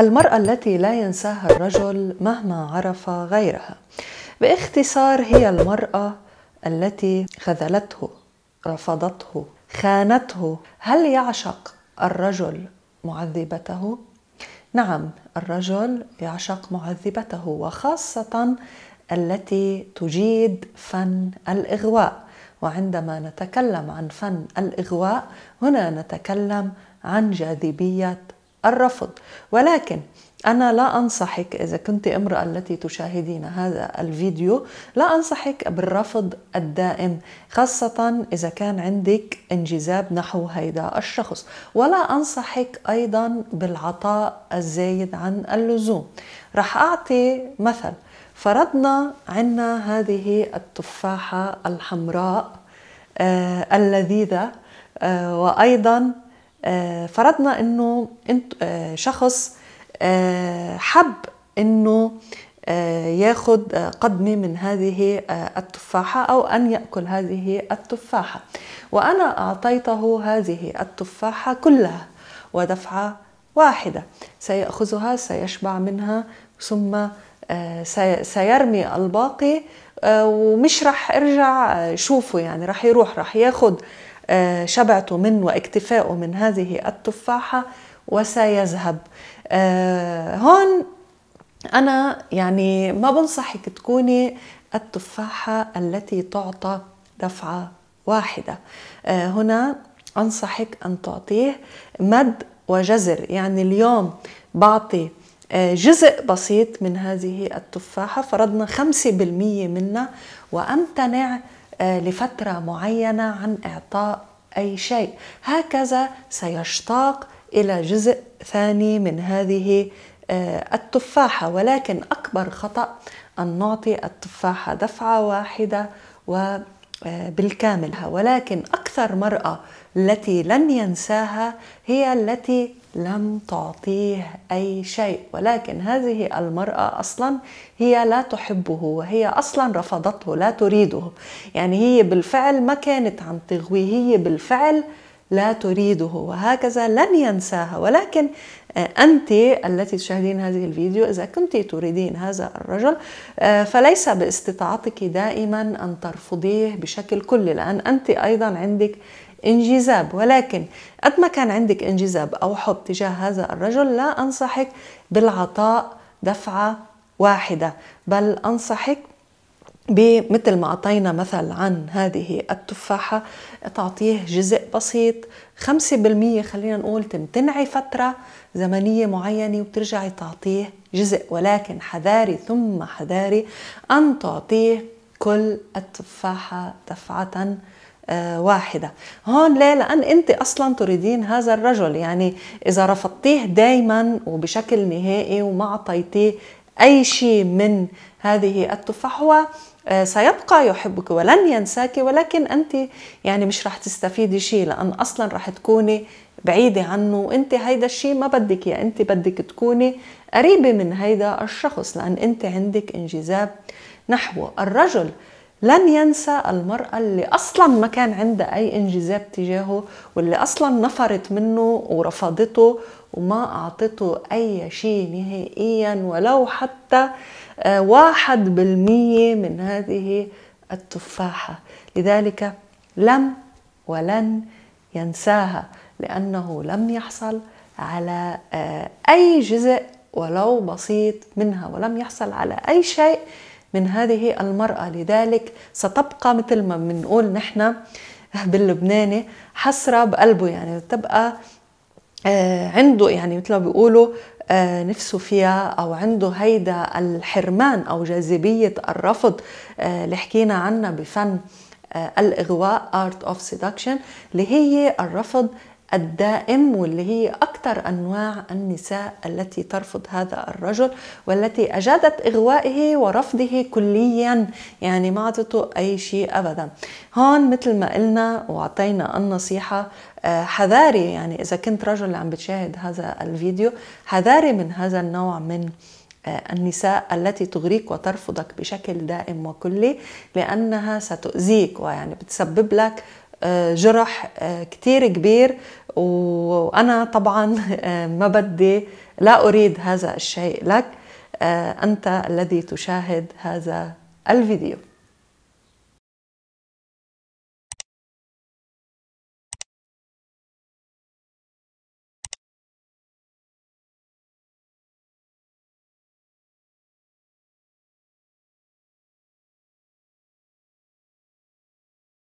المرأة التي لا ينساها الرجل مهما عرف غيرها باختصار هي المرأة التي خذلته رفضته خانته هل يعشق الرجل معذبته نعم الرجل يعشق معذبته وخاصه التي تجيد فن الاغواء وعندما نتكلم عن فن الاغواء هنا نتكلم عن جاذبيه الرفض ولكن أنا لا أنصحك إذا كنت امرأة التي تشاهدين هذا الفيديو لا أنصحك بالرفض الدائم خاصة إذا كان عندك انجذاب نحو هيدا الشخص ولا أنصحك أيضا بالعطاء الزايد عن اللزوم رح أعطي مثل فرضنا عنا هذه التفاحة الحمراء آه اللذيذة آه وأيضا آه، فرضنا انه انت آه، شخص آه، حب انه ياخذ قدمة من هذه التفاحة أو أن يأكل هذه التفاحة وأنا أعطيته هذه التفاحة كلها ودفعة واحدة سيأخذها سيشبع منها ثم سيرمي الباقي ومش رح ارجع شوفه يعني رح يروح رح ياخذ آه، شبعت من واكتفاء من هذه التفاحة وسيذهب آه، هون أنا يعني ما بنصحك تكوني التفاحة التي تعطى دفعة واحدة آه، هنا أنصحك أن تعطيه مد وجزر يعني اليوم بعطي جزء بسيط من هذه التفاحة فرضنا 5% منها وأمتنع آه، لفترة معينة عن إعطاء أي شيء هكذا سيشتاق إلى جزء ثاني من هذه آه، التفاحة ولكن أكبر خطأ أن نعطي التفاحة دفعة واحدة وبالكامل آه، ولكن أكثر مرأة التي لن ينساها هي التي لم تعطيه اي شيء ولكن هذه المراه اصلا هي لا تحبه وهي اصلا رفضته لا تريده يعني هي بالفعل ما كانت عم تغويه هي بالفعل لا تريده وهكذا لن ينساها ولكن آه، أنت التي تشاهدين هذه الفيديو إذا كنت تريدين هذا الرجل آه، فليس باستطاعتك دائما أن ترفضيه بشكل كلي لأن أنت أيضا عندك انجذاب ولكن قد ما كان عندك انجذاب أو حب تجاه هذا الرجل لا أنصحك بالعطاء دفعة واحدة بل أنصحك بمثل ما أعطينا مثل عن هذه التفاحة تعطيه جزء بسيط 5% خلينا نقول تمتنعي فترة زمنية معينة وبترجعي تعطيه جزء ولكن حذاري ثم حذاري أن تعطيه كل التفاحة دفعة آه، واحدة هون ليه؟ لأن أنت أصلا تريدين هذا الرجل يعني إذا رفضتيه دايما وبشكل نهائي وما أعطيتيه أي شيء من هذه هو آه، سيبقى يحبك ولن ينساك ولكن أنت يعني مش رح تستفيدي شيء لأن أصلا رح تكوني بعيدة عنه وانت هيدا الشيء ما بدك يا انت بدك تكوني قريبة من هيدا الشخص لأن انت عندك انجذاب نحوه الرجل لن ينسى المرأة اللي أصلا ما كان عندها أي انجذاب تجاهه واللي أصلا نفرت منه ورفضته وما أعطته أي شيء نهائيا ولو حتى آه، واحد بالمية من هذه التفاحة لذلك لم ولن ينساها لأنه لم يحصل على آه، أي جزء ولو بسيط منها ولم يحصل على أي شيء من هذه المرأة لذلك ستبقى مثل ما بنقول نحن باللبناني حسرة بقلبه يعني تبقى آه، عنده يعني مثل ما بيقولوا آه، نفسه فيها او عنده هيدا الحرمان او جاذبيه الرفض آه، اللي حكينا عنها بفن الاغواء art of seduction اللي هي الرفض الدائم واللي هي أكثر أنواع النساء التي ترفض هذا الرجل والتي أجادت إغوائه ورفضه كليا يعني ما عطته أي شيء أبدا هون مثل ما قلنا وعطينا النصيحة آه، حذاري يعني إذا كنت رجل عم بتشاهد هذا الفيديو حذاري من هذا النوع من آه، النساء التي تغريك وترفضك بشكل دائم وكلي لأنها ستؤذيك ويعني بتسبب لك آه، جرح آه، كتير كبير وأنا طبعا آه، ما بدي لا أريد هذا الشيء لك أنت الذي تشاهد هذا الفيديو